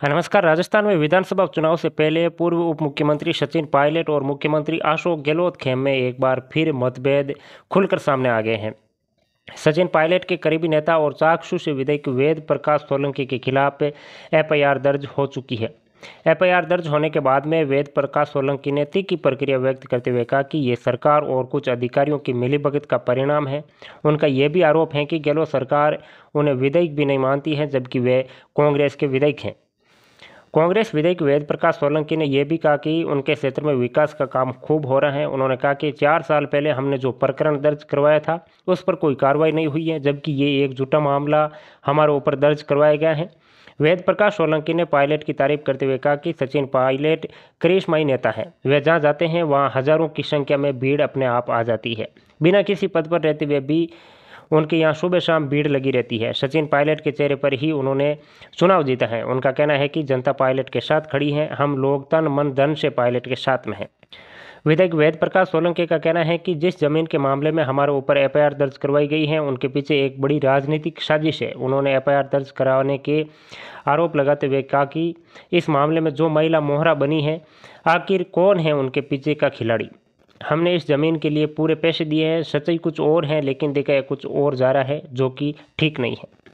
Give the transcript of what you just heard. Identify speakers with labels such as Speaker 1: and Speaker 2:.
Speaker 1: हाँ, नमस्कार राजस्थान में विधानसभा चुनाव से पहले पूर्व उप मुख्यमंत्री सचिन पायलट और मुख्यमंत्री अशोक गहलोत खेम में एक बार फिर मतभेद खुलकर सामने आ गए हैं सचिन पायलट के करीबी नेता और चाक्षुष विधेयक वेद प्रकाश सोलंकी के खिलाफ एफआईआर दर्ज हो चुकी है एफआईआर दर्ज होने के बाद में वेद प्रकाश सोलंकी ने तीखी प्रक्रिया व्यक्त करते हुए कहा कि ये सरकार और कुछ अधिकारियों की मिलीभगत का परिणाम है उनका ये भी आरोप है कि गहलोत सरकार उन्हें विधेयक भी नहीं मानती है जबकि वे कांग्रेस के विधेयक हैं कांग्रेस विधेयक वेद प्रकाश सोलंकी ने यह भी कहा कि उनके क्षेत्र में विकास का काम खूब हो रहा है उन्होंने कहा कि चार साल पहले हमने जो प्रकरण दर्ज करवाया था उस पर कोई कार्रवाई नहीं हुई है जबकि ये एक झूठा मामला हमारे ऊपर दर्ज करवाया गया है वेद प्रकाश सोलंकी ने पायलट की तारीफ करते हुए कहा कि सचिन पायलट करिश्माई नेता है वे जहाँ जाते हैं वहाँ हजारों की संख्या में भीड़ अपने आप आ जाती है बिना किसी पद पर रहते हुए भी उनके यहाँ सुबह शाम भीड़ लगी रहती है सचिन पायलट के चेहरे पर ही उन्होंने चुनाव जीता है उनका कहना है कि जनता पायलट के साथ खड़ी है हम लोग तन मन धन से पायलट के साथ में हैं विधायक वेद प्रकाश सोलंके का कहना है कि जिस जमीन के मामले में हमारे ऊपर एफआईआर दर्ज करवाई गई है उनके पीछे एक बड़ी राजनीतिक साजिश है उन्होंने एफआईआर दर्ज कराने के आरोप लगाते हुए कहा कि इस मामले में जो महिला मोहरा बनी है आखिर कौन है उनके पीछे का खिलाड़ी हमने इस ज़मीन के लिए पूरे पैसे दिए हैं सच्चाई कुछ और है लेकिन देखा है कुछ और जा रहा है जो कि ठीक नहीं है